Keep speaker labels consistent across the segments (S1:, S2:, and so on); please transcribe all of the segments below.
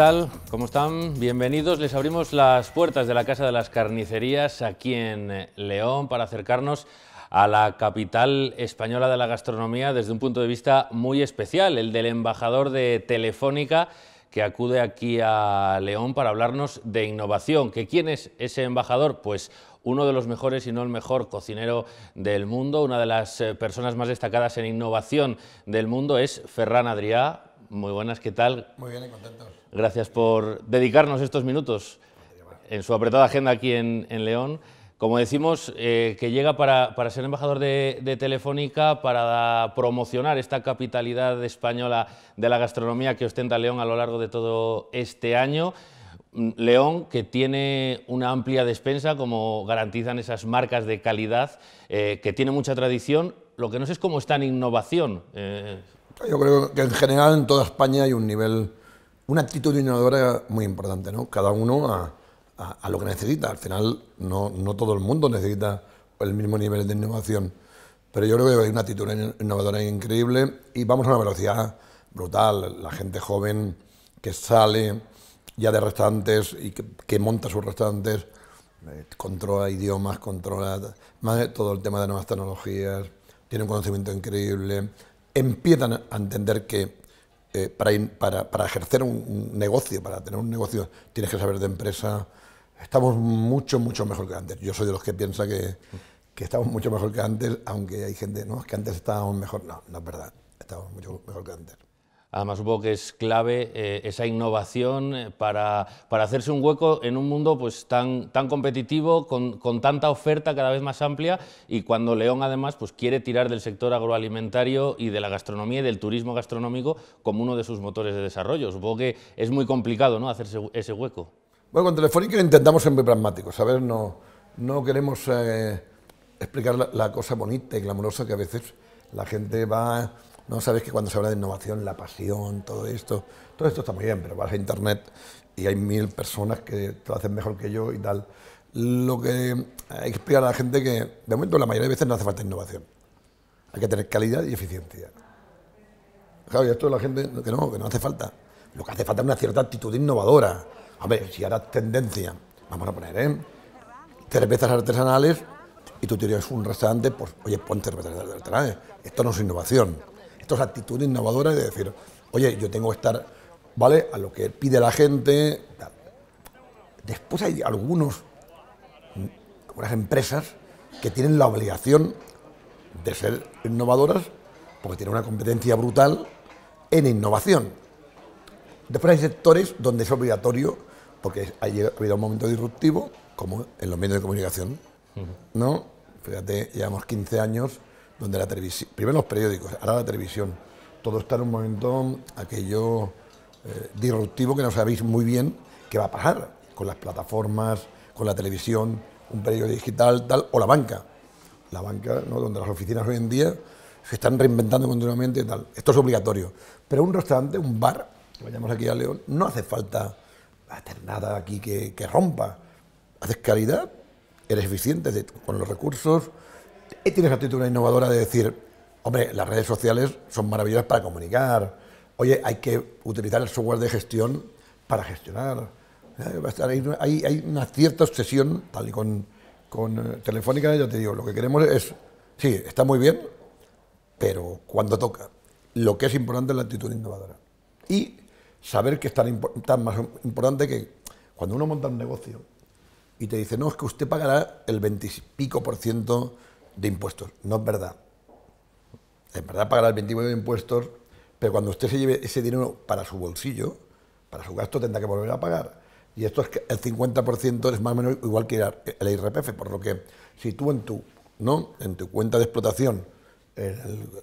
S1: tal? ¿Cómo están? Bienvenidos. Les abrimos las puertas de la Casa de las Carnicerías aquí en eh, León para acercarnos a la capital española de la gastronomía desde un punto de vista muy especial, el del embajador de Telefónica que acude aquí a León para hablarnos de innovación. ¿Que ¿Quién es ese embajador? Pues uno de los mejores, y no el mejor, cocinero del mundo, una de las eh, personas más destacadas en innovación del mundo es Ferran Adrià. Muy buenas, ¿qué tal? Muy bien y contentos. Gracias por dedicarnos estos minutos en su apretada agenda aquí en, León. Como decimos, eh, que llega para, ser embajador de, Telefónica, para promocionar esta capitalidad española de la gastronomía que ostenta León a lo largo de todo este año. Mm, León, que tiene una amplia despensa, como garantizan esas marcas de calidad, eh, que tiene mucha tradición, lo que no sé es cómo está en innovación. Eh,
S2: yo creo que en general en toda España hay un nivel, una actitud innovadora muy importante, ¿no? Cada uno a, lo que necesita. Al final no, todo el mundo necesita el mismo nivel de innovación, pero yo creo que hay una actitud innovadora increíble y vamos a una velocidad brutal. La gente joven que sale ya de restaurantes y que, monta sus restaurantes, eh, controla idiomas, controla todo el tema de nuevas tecnologías, tiene un conocimiento increíble empiezan a entender que eh, para, ejercer un, negocio, para tener un negocio, tienes que saber de empresa. Estamos mucho, mucho mejor que antes. Yo soy de los que piensa que, estamos mucho mejor que antes, aunque hay gente, no, es que antes estábamos mejor. No, no es verdad, estamos mucho mejor que antes.
S1: Además, supongo que es clave eh, esa innovación eh, para, para, hacerse un hueco en un mundo pues, tan, tan competitivo, con, con, tanta oferta cada vez más amplia y cuando León además pues, quiere tirar del sector agroalimentario y de la gastronomía y del turismo gastronómico como uno de sus motores de desarrollo. Supongo que es muy complicado ¿no? hacerse ese hueco.
S2: Bueno, con Telefónica intentamos ser muy pragmáticos. A ver, no, no queremos eh, explicar la, la cosa bonita y glamorosa que a veces la gente va no sabes que cuando se habla de innovación, la pasión, todo esto, todo esto está muy bien, pero vas a internet y hay mil personas que te lo hacen mejor que yo y tal. Lo que explica a la gente que, de momento, la mayoría de veces no hace falta innovación. Hay que tener calidad y eficiencia. Claro, y esto la gente, que no, que no hace falta. Lo que hace falta es una cierta actitud innovadora. A ver, si ahora tendencia, vamos a poner, ¿eh? Cervezas artesanales y tú tienes un restaurante, pues, oye, pon cervezas artesanales. Esto no es innovación esto es actitud de decir, oye, yo tengo que estar, ¿vale? A lo que pide la gente. Después hay algunos, algunas empresas que tienen la obligación de ser innovadoras porque tienen una competencia brutal en innovación. Después hay sectores donde es obligatorio, porque ha habido un momento disruptivo, como en los medios de comunicación, ¿no? Fíjate, llevamos 15 años donde la televisión, primero los periódicos, ahora la televisión, todo está en un momento aquello eh, disruptivo que no sabéis muy bien qué va a pasar con las plataformas, con la televisión, un periódico digital, tal, o la banca. La banca, ¿no? donde las oficinas hoy en día se están reinventando continuamente y tal. Esto es obligatorio. Pero un restaurante, un bar, que vayamos aquí a León, no hace falta hacer nada aquí que, que rompa. Haces calidad, eres eficiente con los recursos, tienes la actitud innovadora de decir, hombre, las redes sociales son maravillosas para comunicar. Oye, hay que utilizar el software de gestión para gestionar. Eh, hay, una cierta obsesión, tal y con, con eh, Telefónica, ya te digo, lo que queremos es, sí, está muy bien, pero cuando toca. Lo que es importante es la actitud innovadora. Y saber que es tan, más importante que cuando uno monta un negocio y te dice, no, es que usted pagará el veintipico por ciento de impuestos. No es verdad. En verdad pagará el 29 de impuestos, pero cuando usted se lleve ese dinero para su bolsillo, para su gasto, tendrá que volver a pagar. Y esto es que el 50% es más o menos igual que el IRPF, por lo que si tú en tu, ¿no? en tu cuenta de explotación,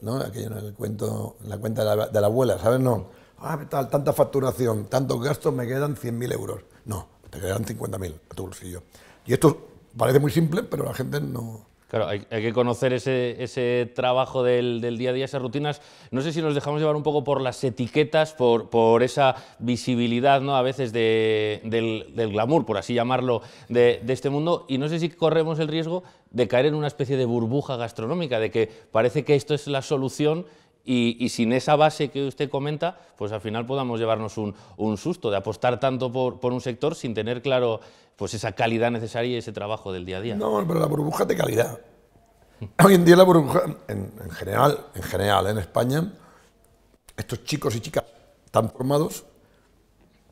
S2: ¿no? Aquello en, el cuento, la cuenta de la, abuela, ¿sabes? No, ah, tal, tanta facturación, tantos gastos, me quedan 100.000 euros. No, te quedan 50.000 a tu bolsillo. Y esto parece muy simple, pero la gente no,
S1: Claro, hay, que conocer ese, ese trabajo del, del, día a día, esas rutinas. No sé si nos dejamos llevar un poco por las etiquetas, por, esa visibilidad ¿no? a veces del, glamour, por así llamarlo, de, de, este mundo. Y no sé si corremos el riesgo de caer en una especie de burbuja gastronómica, de que parece que esto es la solución y, sin esa base que usted comenta, pues al final podamos llevarnos un, susto de apostar tanto por, un sector sin tener claro pues esa calidad necesaria y ese trabajo del día a día. No, pero la burbuja de calidad.
S2: Hoy en día la burbuja, en, general, en general, en España, estos chicos y chicas tan formados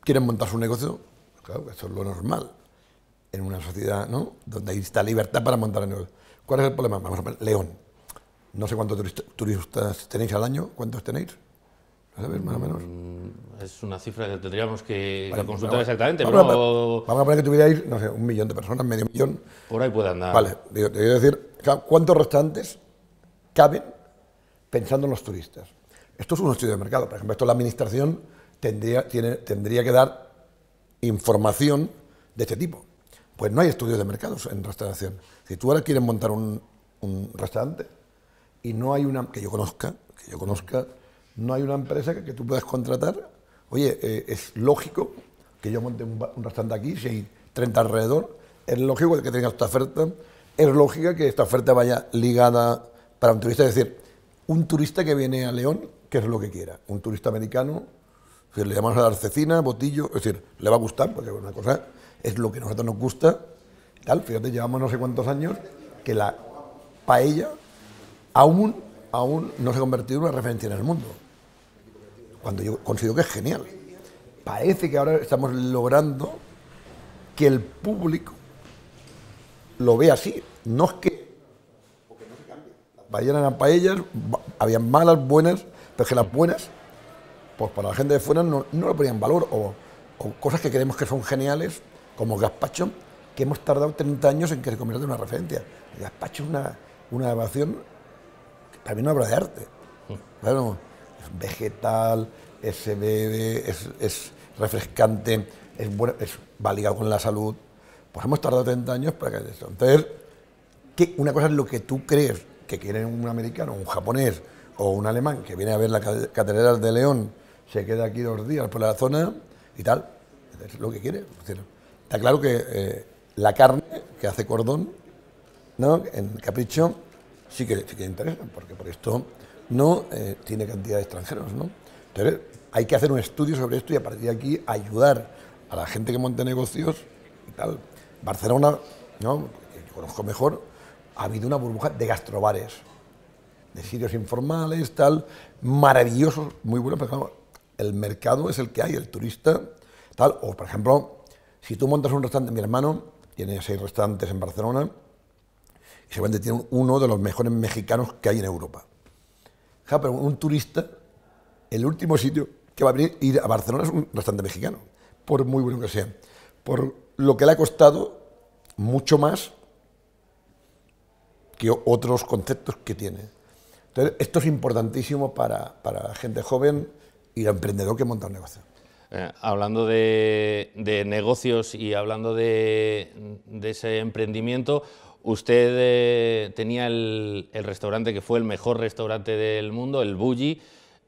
S2: quieren montar su negocio, claro, eso es lo normal en una sociedad, ¿no? Donde hay esta libertad para montar el negocio. ¿Cuál es el problema? León. No sé cuántos turistas tenéis al año, ¿cuántos tenéis? A más o menos.
S1: Mm, es una cifra que tendríamos que consultar exactamente, vamos, pero...
S2: Vamos a poner que tuvierais, no sé, un millón de personas, medio millón.
S1: Por ahí puede andar. Vale,
S2: te voy a decir, ¿cuántos restaurantes caben pensando en los turistas? Esto es un estudio de mercado, por ejemplo, esto la administración tendría, tiene, tendría que dar información de este tipo. Pues no hay estudios de mercado en restauración. Si tú ahora quieres montar un restaurante, y no hay una, que yo conozca, que yo conozca, no hay una empresa que, tú puedas contratar. Oye, eh, es lógico que yo monte un, restaurante aquí, si hay 30 alrededor, es lógico que tenga esta oferta, es lógica que esta oferta vaya ligada para un turista, es decir, un turista que viene a León, que es lo que quiera, un turista americano, si le llamamos a la arcecina, botillo, es decir, le va a gustar, porque una cosa es lo que a nosotros nos gusta, tal, fíjate, llevamos no sé cuántos años que la paella aún, aún no se ha convertido en una referencia en el mundo. Cuando yo considero que es genial. Parece que ahora estamos logrando que el público lo vea así. No es que. Porque no se cambie. Las paellas eran paellas, habían malas, buenas, pero que las buenas, pues para la gente de fuera no, le ponían valor. O, cosas que creemos que son geniales, como gazpacho, que hemos tardado 30 años en que se convierta en una referencia. Gaspacho gazpacho es una, una también no obra de arte. Mm. es vegetal, es, se bebe, es, refrescante, es, bueno, es, va ligado con la salud. Pues hemos tardado 30 años para que eso. Entonces, una cosa es lo que tú crees que quiere un americano, un japonés o un alemán que viene a ver la Catedral de León, se queda aquí dos días por la zona y tal. Es lo que quiere. Está claro que eh, la carne que hace Cordón, ¿no? En Capricho, sí que, sí que porque por esto no eh, tiene cantidad de extranjeros, ¿no? Entonces, hay que hacer un estudio sobre esto y a partir de aquí ayudar a la gente que monte negocios y tal. Barcelona, ¿no? conozco mejor, ha habido una burbuja de gastrobares, de sitios informales, tal, maravillosos, muy buenos, pero el mercado es el que hay, el turista, tal. O, por ejemplo, si tú montas un restaurante, mi hermano tiene seis restaurantes en Barcelona, seguramente tiene uno de los mejores mexicanos que hay en Europa. Ja, pero un turista, el último sitio que va a venir ir a Barcelona es un restaurante mexicano, por muy bueno que sea. Por lo que le ha costado mucho más que otros conceptos que tiene. Entonces, esto es importantísimo para, la gente joven y el emprendedor que monta un negocio.
S1: Eh, hablando de, negocios y hablando de, de ese emprendimiento, Usted eh, tenía el, restaurante que fue el mejor restaurante del mundo, el Bulli,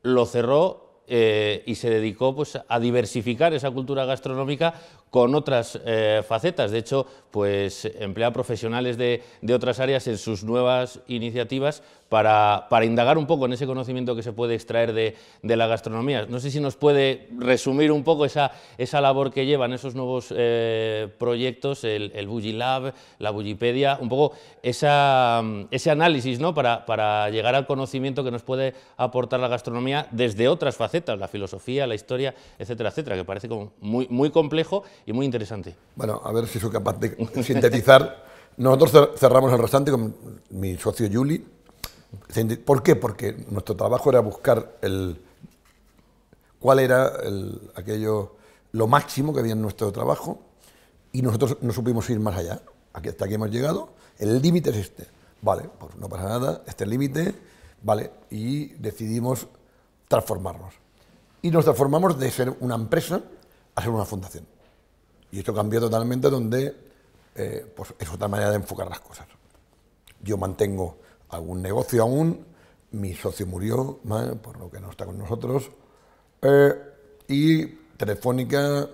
S1: lo cerró eh, y se dedicó pues, a diversificar esa cultura gastronómica con otras eh, facetas. De hecho, pues emplea profesionales de, otras áreas en sus nuevas iniciativas para, indagar un poco en ese conocimiento que se puede extraer de, la gastronomía. No sé si nos puede resumir un poco esa, labor que llevan esos nuevos eh, proyectos, el, el la Bugipedia, un poco ese análisis ¿no? para, llegar al conocimiento que nos puede aportar la gastronomía desde otras facetas, la filosofía, la historia, etcétera, etcétera, que parece como muy complejo y muy interesante.
S2: Bueno, a ver si soy capaz de sintetizar. Nosotros cerramos el restante con mi socio Juli. ¿Por qué? Porque nuestro trabajo era buscar el cuál era aquello lo máximo que había en nuestro trabajo y nosotros no supimos ir más allá. hasta aquí hemos llegado. El límite es este. Vale, pues no pasa nada, este es el límite. Vale, y decidimos transformarnos. Y nos transformamos de ser una empresa a ser una fundación. Y esto cambió totalmente donde eh, pues es otra manera de enfocar las cosas. Yo mantengo algún negocio aún, mi socio murió, por lo que no está con nosotros, eh, y Telefónica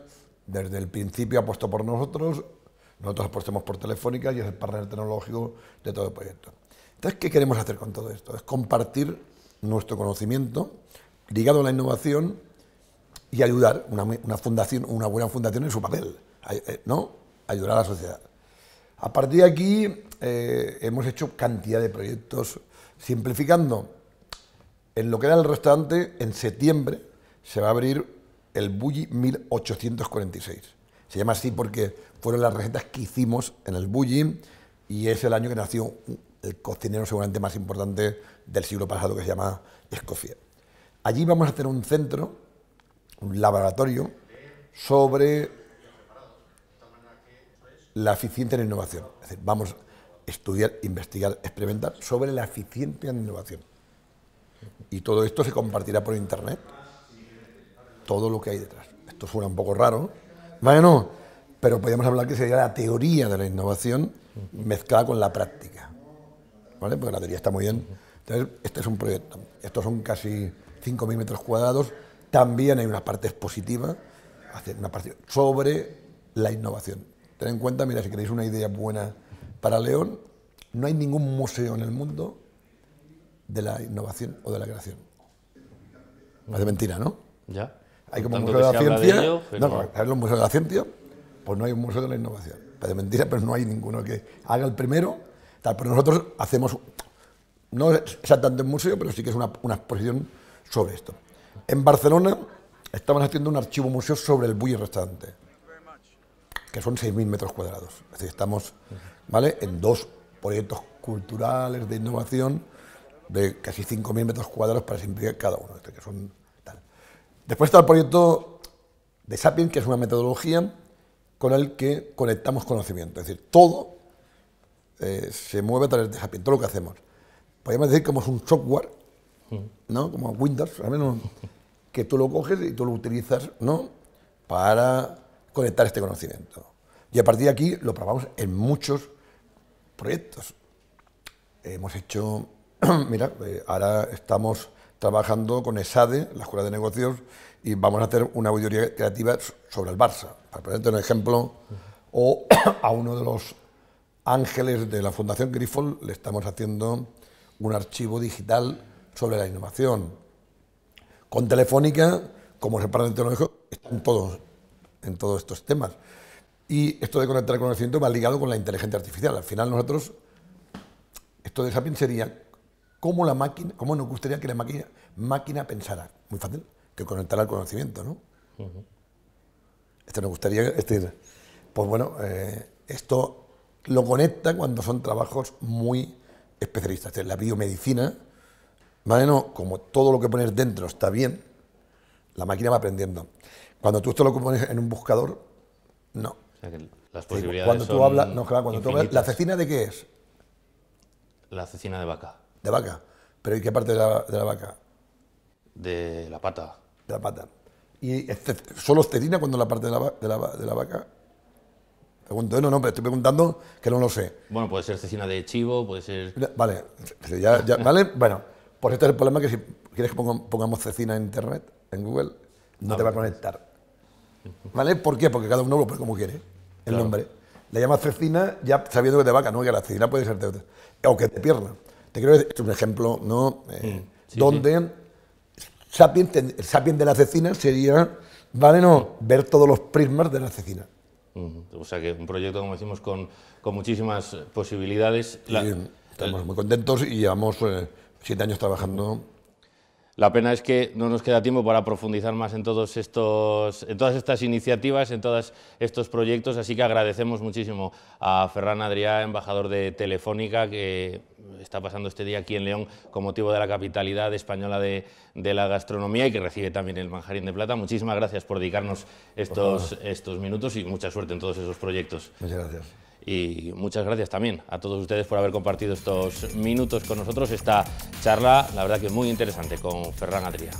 S2: desde el principio ha puesto por nosotros, nosotros apostemos por Telefónica y es el partner tecnológico de todo el proyecto. Entonces, ¿qué queremos hacer con todo esto? Es compartir nuestro conocimiento ligado a la innovación y ayudar una, fundación, una buena fundación en su papel, eh, ¿no? Ayudar a la sociedad. A partir de aquí eh, hemos hecho cantidad de proyectos simplificando. En lo que era el restaurante, en septiembre se va a abrir el Bulli 1846. Se llama así porque fueron las recetas que hicimos en el Bulli y es el año que nació el cocinero seguramente más importante del siglo pasado que se llama Escocia. Allí vamos a tener un centro un laboratorio sobre la eficiencia en innovación. Es decir, vamos a estudiar, investigar, experimentar sobre la eficiencia en innovación. Y todo esto se compartirá por internet, todo lo que hay detrás. Esto suena un poco raro, bueno, pero podríamos hablar que sería la teoría de la innovación mezclada con la práctica. ¿Vale? Porque la teoría está muy bien. Entonces, este es un proyecto. Estos son casi 5.000 metros cuadrados también hay una parte expositiva, una parte sobre la innovación. Ten en cuenta, mira, si queréis una idea buena para León, no hay ningún museo en el mundo de la innovación o de la creación. de mentira, ¿no? Ya. Hay como un museo de la ciencia. No, hay los museos de la ciencia? Pues no hay un museo de la innovación. Es de mentira, pero no hay ninguno que haga el primero. Tal, pero nosotros hacemos, no tanto un museo, pero sí que es una exposición sobre esto. En Barcelona estamos haciendo un archivo museo sobre el bulli restaurante, que son 6.000 metros cuadrados. Es decir, estamos ¿vale? en dos proyectos culturales de innovación de casi 5.000 metros cuadrados para simplificar cada uno. Este, que son Después está el proyecto de Sapien, que es una metodología con el que conectamos conocimiento. Es decir, todo eh, se mueve a través de Sapien. todo lo que hacemos. Podríamos decir que es un software ¿no? Como Windows, al menos, que tú lo coges y tú lo utilizas, ¿no? Para conectar este conocimiento. Y a partir de aquí lo probamos en muchos proyectos. Hemos hecho, mira, eh, ahora estamos trabajando con ESADE, e, la Escuela de Negocios, y vamos a hacer una auditoría creativa sobre el Barça, para ponerte un ejemplo, o a uno de los ángeles de la Fundación Grifol le estamos haciendo un archivo digital sobre la innovación. Con Telefónica, como el Parlamento Tecnológico, están todos en todos estos temas. Y esto de conectar el conocimiento va ligado con la inteligencia artificial. Al final nosotros, esto de Sapiens sería cómo la máquina, cómo nos gustaría que la máquina, máquina pensara. Muy fácil, que conectara el conocimiento, ¿no? Esto nos gustaría, este, pues bueno, eh, esto lo conecta cuando son trabajos muy especialistas. La biomedicina, ¿vale? No, como todo lo que pones dentro está bien, la máquina va aprendiendo. Cuando tú esto lo pones en un buscador, no. O sea
S1: que las posibilidades no, claro, cuando tú ¿la cecina
S2: de qué es? La
S1: cecina de vaca.
S2: De vaca. ¿Pero y qué parte de la, vaca? De
S1: la pata. De la pata.
S2: ¿Y solo cecina cuando la parte de la, vaca? Pregunto, no, no, pero estoy preguntando que no lo sé.
S1: Bueno, puede ser cecina de chivo, puede ser.
S2: Vale, ya, vale, bueno. Por este es el problema que si quieres que pongamos cecina en internet, en Google, no, te va a conectar. ¿Vale? ¿Por qué? Porque cada uno lo pone como quiere, el nombre. Le llamas cecina ya sabiendo que te va vaca, no que la cecina puede ser de otra. O que te pierda. Te quiero decir, es un ejemplo, ¿no? Eh, mm, donde Sapien, de la cecina sería, ¿vale? No, ver todos los prismas de la cecina.
S1: Mm, o sea que un proyecto, como decimos, con, muchísimas posibilidades. estamos muy contentos y llevamos eh, siete años trabajando. La pena es que no nos queda tiempo para profundizar más en, todos estos, en todas estas iniciativas, en todos estos proyectos, así que agradecemos muchísimo a Ferran Adrià, embajador de Telefónica, que está pasando este día aquí en León con motivo de la capitalidad española de, la gastronomía y que recibe también el Manjarín de Plata. Muchísimas gracias por dedicarnos estos, estos minutos y mucha suerte en todos esos proyectos. Muchas gracias y muchas gracias también a todos ustedes por haber compartido estos minutos con nosotros, esta charla, la verdad que muy interesante, con Ferran Adrià.